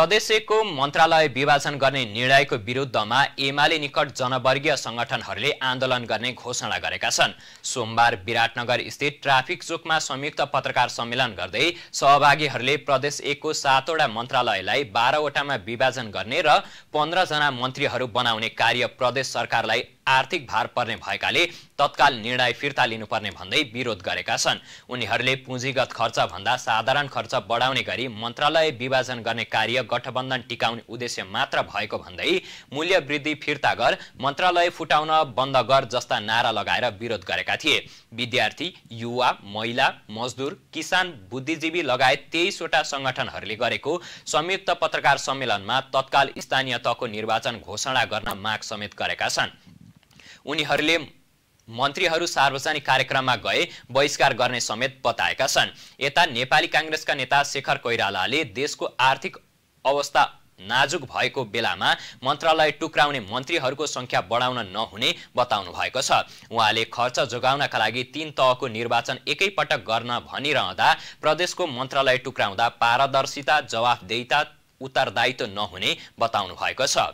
प्रदेशको मन्त्रालय विभाजन गर्ने निर्णयको विरुद्धमा एमाले निकट जनवर्गीय सङ्गठनहरूले आन्दोलन गर्ने घोषणा गरेका छन् सोमबार विराटनगर स्थित ट्राफिक चोकमा संयुक्त पत्रकार सम्मेलन गर्दै सहभागीहरूले प्रदेश एकको सातवटा मन्त्रालयलाई बाह्रवटामा विभाजन गर्ने र पन्ध्रजना मन्त्रीहरू बनाउने कार्य प्रदेश सरकारलाई आर्थिक भार पर्ने भएकाले तत्काल निर्णय फिर्ता लिनुपर्ने भन्दै विरोध गरेका छन् उनीहरूले पुँजीगत खर्च भन्दा साधारण खर्च बढाउने गरी मन्त्रालय विभाजन गर्ने कार्य गठबन्धन टिकाउने उद्देश्य मात्र भएको भन्दै मूल्य वृद्धि फिर्ता गर मन्त्रालय फुटाउन बन्द गर जस्ता नारा लगाएर विरोध गरेका थिए विद्यार्थी युवा महिला मजदुर किसान बुद्धिजीवी लगायत तेइसवटा सङ्गठनहरूले गरेको संयुक्त पत्रकार सम्मेलनमा तत्काल स्थानीय तहको निर्वाचन घोषणा गर्न माग समेत गरेका छन् उनीहरूले मन्त्रीहरू सार्वजनिक कार्यक्रममा गए बहिष्कार गर्ने समेत बताएका छन् यता नेपाली काङ्ग्रेसका नेता शेखर कोइरालाले देशको आर्थिक अवस्था नाजुक भएको बेलामा मन्त्रालय टुक्राउने मन्त्रीहरूको सङ्ख्या बढाउन नहुने बताउनु भएको छ उहाँले खर्च जोगाउनका लागि तीन तहको निर्वाचन एकैपटक गर्न भनिरहँदा प्रदेशको मन्त्रालय टुक्राउँदा पारदर्शिता जवाफदेता उत्तरदायित्व नहुने बताउनु भएको छ